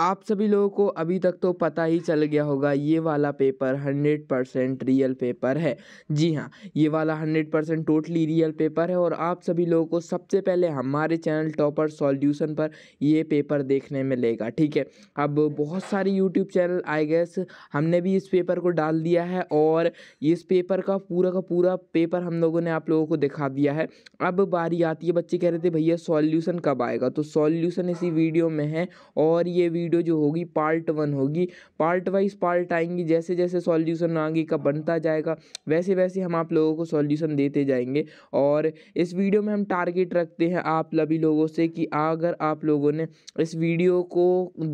आप सभी लोगों को अभी तक तो पता ही चल गया होगा ये वाला paper hundred percent real paper है जी हाँ ये वाला hundred percent totally real paper है और आप सभी लोगों को सबसे पहले हमारे चैनल टॉपर सॉल्यूशन पर ये पेपर देखने में लेगा ठीक है अब बहुत सारे यूट्यूब चैनल आई गेस हमने भी इस पेपर को डाल दिया है और इस पेपर का पूरा का पूरा पेपर हम लोगों ने आप लोगों को दिखा दिया है अब बारी आती है बच्चे कह रहे थे भैया सॉल्यूशन कब आएगा तो सॉल्यूशन इसी वीडियो में है और ये वीडियो वीडियो जो होगी पार्ट वन होगी पार्ट वाइज पार्ट आएंगी जैसे जैसे सॉल्यूशन आगे का बनता जाएगा वैसे वैसे हम आप लोगों को सॉल्यूशन देते जाएंगे और इस वीडियो में हम टारगेट रखते हैं आप लभी लोगों से कि अगर आप लोगों ने इस वीडियो को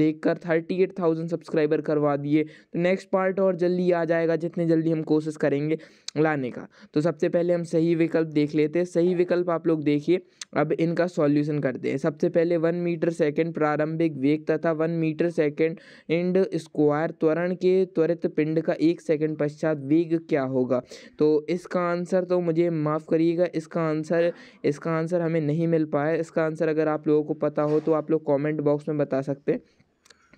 देखकर थर्टी एट थाउजेंड सब्सक्राइबर करवा दिए तो नेक्स्ट पार्ट और जल्दी आ जाएगा जितने जल्दी हम कोशिश करेंगे लाने का तो सबसे पहले हम सही विकल्प देख लेते हैं सही विकल्प आप लोग देखिए अब इनका सॉल्यूशन करते हैं सबसे पहले वन मीटर सेकंड प्रारंभिक वेग तथा वन मीटर सेकेंड स्क्वायर त्वरण के त्वरित पिंड का एक सेकेंड पश्चात वेग क्या होगा तो इसका आंसर तो मुझे माफ़ करिएगा इसका आंसर इसका आंसर हमें नहीं मिल पाया इसका आंसर अगर आप लोगों को पता हो तो आप लोग कॉमेंट बॉक्स में बता सकते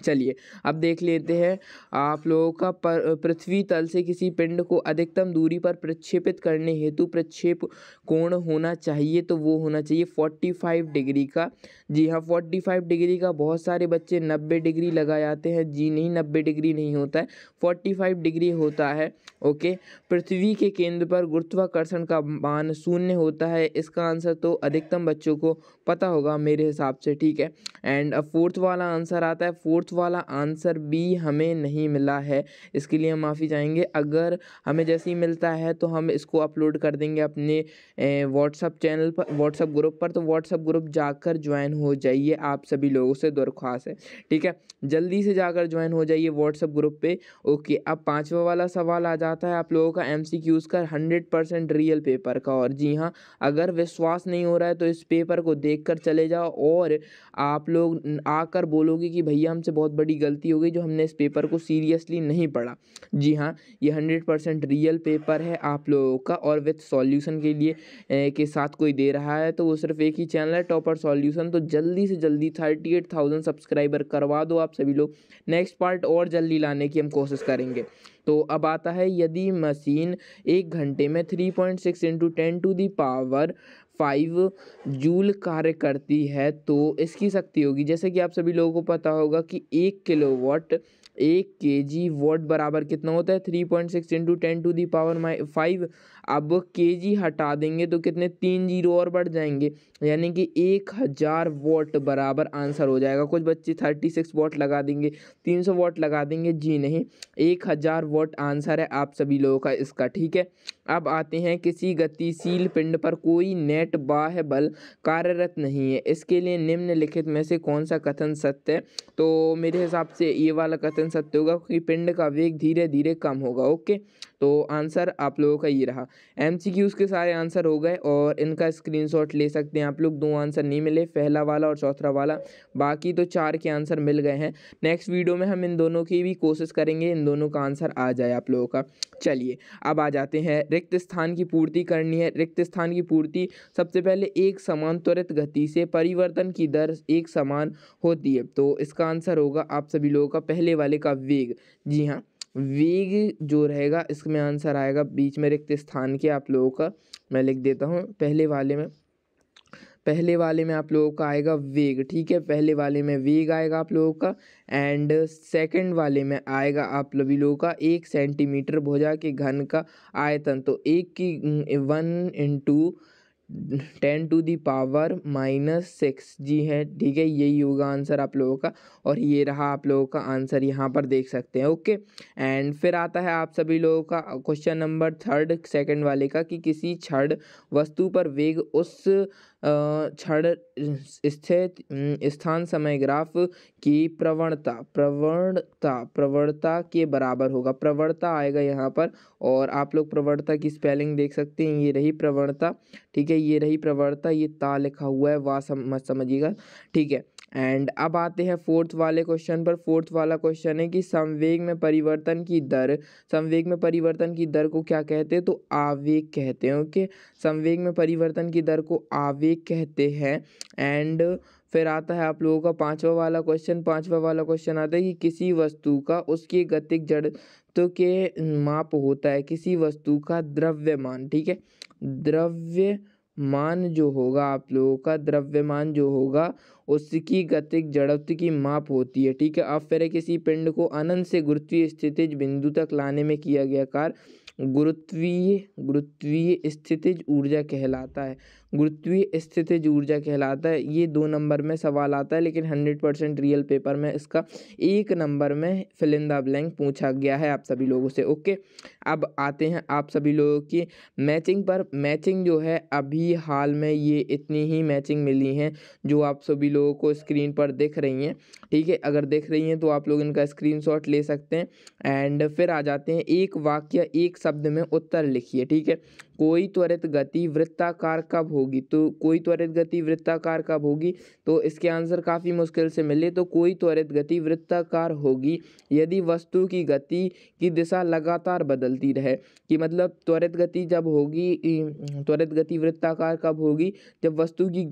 चलिए अब देख लेते हैं आप लोगों का पृथ्वी तल से किसी पिंड को अधिकतम दूरी पर प्रक्षेपित करने हेतु प्रक्षेप कोण होना चाहिए तो वो होना चाहिए फोर्टी फाइव डिग्री का जी हाँ फोर्टी फाइव डिग्री का बहुत सारे बच्चे नब्बे डिग्री लगा जाते हैं जी नहीं नब्बे डिग्री नहीं होता है फोर्टी फाइव डिग्री होता है ओके पृथ्वी के केंद्र पर गुरुत्वाकर्षण का मान शून्य होता है इसका आंसर तो अधिकतम बच्चों को पता होगा मेरे हिसाब से ठीक है एंड फोर्थ वाला आंसर आता है फोर्थ फोर्थ वाला आंसर बी हमें नहीं मिला है इसके लिए हम माफ़ी चाहेंगे अगर हमें जैसे ही मिलता है तो हम इसको अपलोड कर देंगे अपने व्हाट्सअप चैनल पर व्हाट्सअप ग्रुप पर तो व्हाट्सअप ग्रुप जाकर ज्वाइन हो जाइए आप सभी लोगों से दरख्वास्त है ठीक है जल्दी से जाकर ज्वाइन हो जाइए व्हाट्सअप ग्रुप पर ओके अब पाँचवा वाला सवाल आ जाता है आप लोगों का एम सी क्यूज़ का हंड्रेड परसेंट रियल पेपर का और जी हाँ अगर विश्वास नहीं हो रहा है तो इस पेपर को देख कर चले जाओ और आप लोग आकर बोलोगे कि भैया हमसे बहुत बड़ी गलती हो गई जो हमने इस पेपर को सीरियसली नहीं पढ़ा जी हाँ ये हंड्रेड परसेंट रियल पेपर है आप लोगों का और विथ सॉल्यूशन के लिए ए, के साथ कोई दे रहा है तो वो सिर्फ एक ही चैनल है टॉपर सॉल्यूशन तो जल्दी से जल्दी थर्टी एट थाउजेंड सब्सक्राइबर करवा दो आप सभी लोग नेक्स्ट पार्ट और जल्दी लाने की हम कोशिश करेंगे तो अब आता है यदि मशीन एक घंटे में three point six into ten to the power five joule कार्य करती है तो इसकी शक्ति होगी जैसे कि आप सभी लोगों को पता होगा कि एक किलो किलोवाट एक के जी वॉट बराबर कितना होता है three point six into ten to the power minus five अब के जी हटा देंगे तो कितने तीन जीरो और बढ़ जाएंगे यानी कि एक हज़ार वोट बराबर आंसर हो जाएगा कुछ बच्चे थर्टी सिक्स वोट लगा देंगे तीन सौ वोट लगा देंगे जी नहीं एक हज़ार वोट आंसर है आप सभी लोगों का इसका ठीक है अब आते हैं किसी गतिशील पिंड पर कोई नेट बाह्य बल कार्यरत नहीं है इसके लिए निम्नलिखित में से कौन सा कथन सत्य है तो मेरे हिसाब से ये वाला कथन सत्य होगा क्योंकि पिंड का वेग धीरे धीरे कम होगा ओके तो आंसर आप लोगों का ये रहा एम सी क्यूज़ के सारे आंसर हो गए और इनका स्क्रीनशॉट ले सकते हैं आप लोग दो आंसर नहीं मिले पहला वाला और चौथा वाला बाकी तो चार के आंसर मिल गए हैं नेक्स्ट वीडियो में हम इन दोनों की भी कोशिश करेंगे इन दोनों का आंसर आ जाए आप लोगों का चलिए अब आ जाते हैं रिक्त स्थान की पूर्ति करनी है रिक्त स्थान की पूर्ति सबसे पहले एक समान त्वरित गति से परिवर्तन की दर एक समान होती है तो इसका आंसर होगा आप सभी लोगों का पहले वाले का वेग जी हाँ वेग जो रहेगा इसमें आंसर आएगा बीच में रिक्त स्थान के आप लोगों का मैं लिख देता हूँ पहले वाले में पहले वाले में आप लोगों का आएगा वेग ठीक है पहले वाले में वेग आएगा आप लोगों का एंड सेकंड वाले में आएगा आप लोगों का एक सेंटीमीटर भुजा के घन का आयतन तो एक की one mm, into ten to the power minus six जी है ठीक है यही होगा आंसर आप लोगों का और ये रहा आप लोगों का आंसर यहाँ पर देख सकते हैं ओके एंड फिर आता है आप सभी लोगों का क्वेश्चन नंबर थर्ड सेकंड वाले का कि किसी छड़ वस्तु पर वेग उस क्षण स्थित स्थान समय ग्राफ की प्रवणता प्रवणता प्रवणता के बराबर होगा प्रवणता आएगा यहाँ पर और आप लोग प्रवणता की स्पेलिंग देख सकते हैं ये रही प्रवणता ठीक है ये रही प्रवणता ये ता लिखा हुआ है वाह मत समझिएगा ठीक है एंड अब आते हैं फोर्थ वाले क्वेश्चन पर फोर्थ वाला क्वेश्चन है कि संवेग में परिवर्तन की दर संवेग में परिवर्तन की दर को क्या कहते हैं तो आवेग कहते हैं ओके संवेग में परिवर्तन की दर को आवेग वीक कहते हैं एंड फिर आता है आप लोगों का पांचवा वाला क्वेश्चन पांचवा वाला क्वेश्चन आता है कि किसी वस्तु का उसकी गतिक जड़ तो के माप होता है किसी वस्तु का द्रव्यमान ठीक है द्रव्य मान जो होगा आप लोगों का द्रव्यमान जो होगा उसकी गतिक जड़त्व की माप होती है ठीक है अब फिर किसी पिंड को अनंत से गुरुत्वीय स्थितिज बिंदु तक लाने में किया गया कार्य गुरुत्वीय गुरुत्वीय स्थितिज ऊर्जा कहलाता है गुरुत्वीय स्थितिज ऊर्जा कहलाता है ये दो नंबर में सवाल आता है लेकिन हंड्रेड परसेंट रियल पेपर में इसका एक नंबर में फिलिंदा ब्लैंक पूछा गया है आप सभी लोगों से ओके अब आते हैं आप सभी लोगों की मैचिंग पर मैचिंग जो है अभी हाल में ये इतनी ही मैचिंग मिली हैं जो आप सभी लोगों को स्क्रीन पर दिख रही हैं ठीक है अगर दिख रही हैं तो आप लोग इनका स्क्रीन ले सकते हैं एंड फिर आ जाते हैं एक वाक्य एक शब्द में उत्तर लिखिए ठीक है कोई त्वरित गति वृत्ताकार कब होगी होगी तो कोई त्वरित गति वृत्ताकार कब होगी तो इसके आंसर काफ़ी मुश्किल से मिले तो कोई त्वरित गति वृत्ताकार होगी यदि वस्तु की गति की दिशा लगातार बदलती रहे कि मतलब त्वरित गति जब होगी त्वरित गति वृत्ताकार कब होगी जब वस्तु की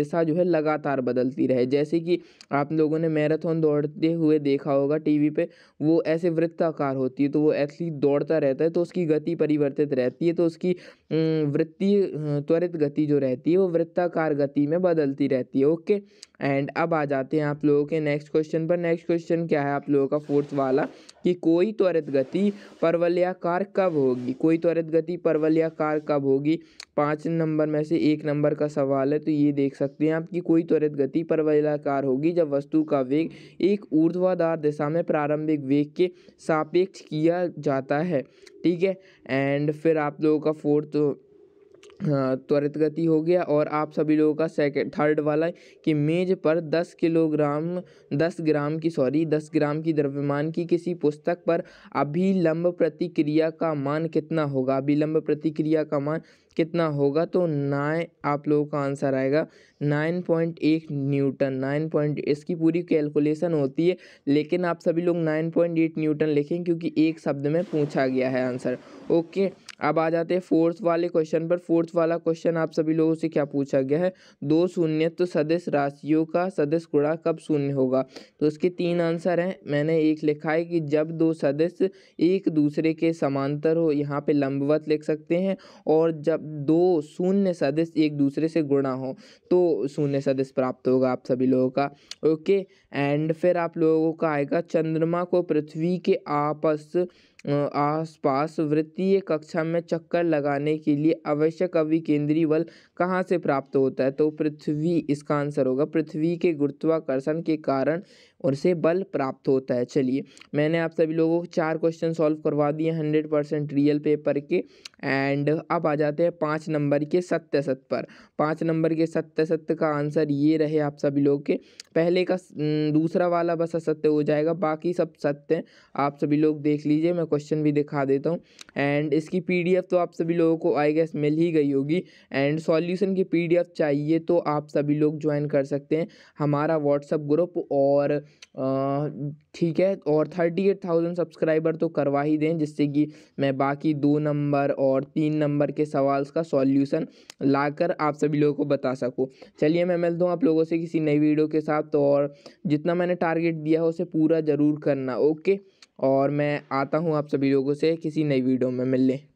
दिशा जो है लगातार बदलती रहे जैसे कि आप लोगों ने मैराथन दौड़ते हुए देखा होगा टीवी पे वो ऐसे वृत्ताकार होती है तो वो ऐसी दौड़ता रहता है तो उसकी गति परिवर्तित रहती है तो उसकी वृत्ति त्वरित गति जो रहती है वो वृत्ताकार गति में बदलती रहती है ओके एंड अब आ जाते हैं आप लोगों के नेक्स्ट क्वेश्चन पर नेक्स्ट क्वेश्चन क्या है आप लोगों का फोर्थ वाला कि कोई त्वरित गति परवलयाकार कब होगी कोई त्वरित गति परवलयाकार कब होगी पाँच नंबर में से एक नंबर का सवाल है तो ये देख सकते हैं आप कि कोई त्वरित गति परवलयाकार होगी जब वस्तु का वेग एक ऊर्ध्वाधार दिशा में प्रारंभिक वेग के सापेक्ष किया जाता है ठीक है एंड फिर आप लोगों का फोर्थ हाँ, त्वरित गति हो गया और आप सभी लोगों का सेकेंड थर्ड वाला कि मेज पर दस किलोग्राम दस ग्राम की सॉरी दस ग्राम की द्रव्यमान की किसी पुस्तक पर अभिलंब प्रतिक्रिया का मान कितना होगा अभिलंब प्रतिक्रिया का मान कितना होगा तो नाइन आप लोगों का आंसर आएगा नाइन पॉइंट एक न्यूटन नाइन पॉइंट इसकी पूरी कैलकुलेशन होती है लेकिन आप सभी लोग नाइन पॉइंट एट न्यूटन लिखें क्योंकि एक शब्द में पूछा गया है आंसर ओके अब आ जाते हैं फोर्थ वाले क्वेश्चन पर फोर्थ वाला क्वेश्चन आप सभी लोगों से क्या पूछा गया है दो शून्य तो सदस्य राशियों का सदस्य गुणा कब शून्य होगा तो उसके तीन आंसर हैं मैंने एक लिखा है कि जब दो सदस्य एक दूसरे के समांतर हो यहाँ पे लंबवत लिख सकते हैं और जब दो शून्य सदस्य एक दूसरे से गुणा हो तो शून्य सदस्य प्राप्त होगा आप सभी लोगों का ओके एंड फिर आप लोगों का आएगा चंद्रमा को पृथ्वी के आपस आसपास वृत्तीय कक्षा में चक्कर लगाने के लिए आवश्यक अभिकेंद्रीय बल कहाँ से प्राप्त होता है तो पृथ्वी इसका आंसर होगा पृथ्वी के गुरुत्वाकर्षण के कारण और इसे बल प्राप्त होता है चलिए मैंने आप सभी लोगों को चार क्वेश्चन सॉल्व करवा दिए हंड्रेड परसेंट रियल पेपर के एंड अब आ जाते हैं पाँच नंबर के सत्य सत्य पर पाँच नंबर के सत्य सत्य का आंसर ये रहे आप सभी लोग के पहले का दूसरा वाला बस असत्य हो जाएगा बाकी सब सत्य आप सभी लोग देख लीजिए मैं क्वेश्चन भी दिखा देता हूँ एंड इसकी पी तो आप सभी लोगों को आई गेस मिल ही गई होगी एंड सॉल्यूशन की पी चाहिए तो आप सभी लोग ज्वाइन कर सकते हैं हमारा व्हाट्सअप ग्रुप और ठीक है और थर्टी एट थाउजेंड सब्सक्राइबर तो करवा ही दें जिससे कि मैं बाकी दो नंबर और तीन नंबर के सवाल्स का सॉल्यूशन लाकर आप सभी लोगों को बता सकूँ चलिए मैं मिलता हूँ आप लोगों से किसी नई वीडियो के साथ तो और जितना मैंने टारगेट दिया है उसे पूरा ज़रूर करना ओके और मैं आता हूँ आप सभी लोगों से किसी नई वीडियो में मिलने